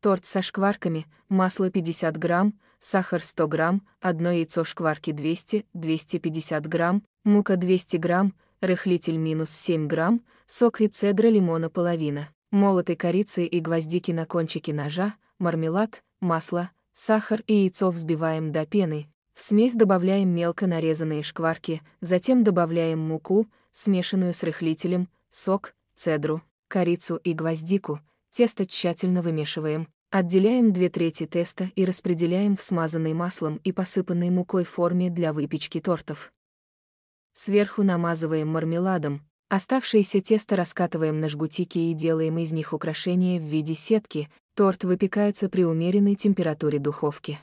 Торт со шкварками, масло 50 грамм, сахар 100 грамм, одно яйцо шкварки 200-250 грамм, мука 200 грамм, рыхлитель минус 7 грамм, сок и цедра лимона половина, молотой корицы и гвоздики на кончике ножа, мармелад, масло, сахар и яйцо взбиваем до пены. В смесь добавляем мелко нарезанные шкварки, затем добавляем муку, смешанную с рыхлителем, сок, цедру, корицу и гвоздику, Тесто тщательно вымешиваем, отделяем две трети теста и распределяем в смазанной маслом и посыпанной мукой форме для выпечки тортов. Сверху намазываем мармеладом, оставшееся тесто раскатываем на жгутики и делаем из них украшения в виде сетки, торт выпекается при умеренной температуре духовки.